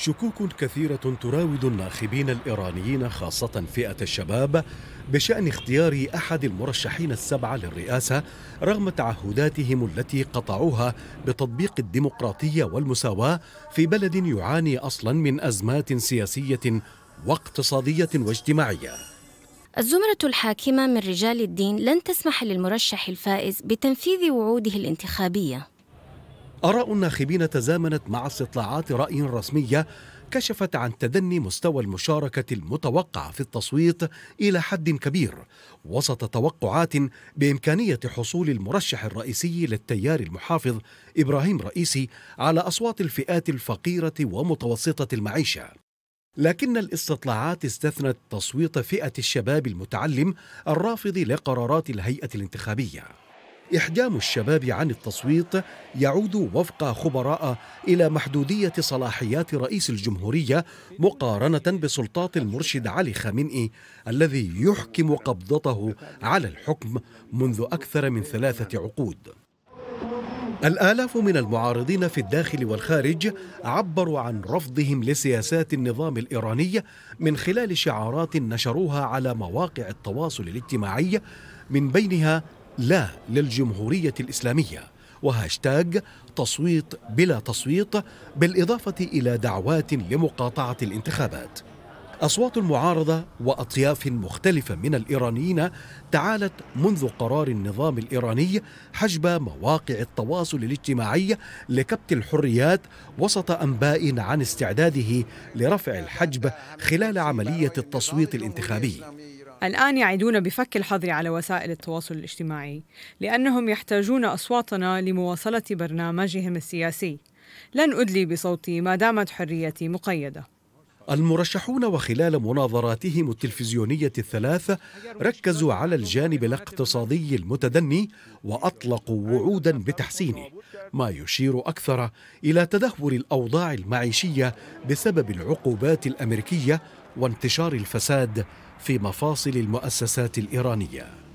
شكوك كثيرة تراود الناخبين الإيرانيين خاصة فئة الشباب بشأن اختيار أحد المرشحين السبعة للرئاسة رغم تعهداتهم التي قطعوها بتطبيق الديمقراطية والمساواة في بلد يعاني أصلا من أزمات سياسية واقتصادية واجتماعية. الزمرة الحاكمة من رجال الدين لن تسمح للمرشح الفائز بتنفيذ وعوده الانتخابية. آراء الناخبين تزامنت مع استطلاعات رأي رسمية كشفت عن تدني مستوى المشاركة المتوقعة في التصويت إلى حد كبير وسط توقعات بإمكانية حصول المرشح الرئيسي للتيار المحافظ إبراهيم رئيسي على أصوات الفئات الفقيرة ومتوسطة المعيشة لكن الاستطلاعات استثنت تصويت فئة الشباب المتعلم الرافض لقرارات الهيئة الانتخابية إحجام الشباب عن التصويت يعود وفق خبراء إلى محدودية صلاحيات رئيس الجمهورية مقارنة بسلطات المرشد علي خامنئي الذي يحكم قبضته على الحكم منذ أكثر من ثلاثة عقود الآلاف من المعارضين في الداخل والخارج عبروا عن رفضهم لسياسات النظام الإيراني من خلال شعارات نشروها على مواقع التواصل الاجتماعي من بينها لا للجمهورية الإسلامية وهاشتاج تصويت بلا تصويت بالإضافة إلى دعوات لمقاطعة الانتخابات أصوات المعارضة وأطياف مختلفة من الإيرانيين تعالت منذ قرار النظام الإيراني حجب مواقع التواصل الاجتماعي لكبت الحريات وسط أنباء عن استعداده لرفع الحجب خلال عملية التصويت الانتخابي الآن يعيدون بفك الحظر على وسائل التواصل الاجتماعي لأنهم يحتاجون أصواتنا لمواصلة برنامجهم السياسي لن أدلي بصوتي ما دامت حريتي مقيدة المرشحون وخلال مناظراتهم التلفزيونية الثلاثة ركزوا على الجانب الاقتصادي المتدني وأطلقوا وعودا بتحسينه ما يشير أكثر إلى تدهور الأوضاع المعيشية بسبب العقوبات الأمريكية وانتشار الفساد في مفاصل المؤسسات الايرانيه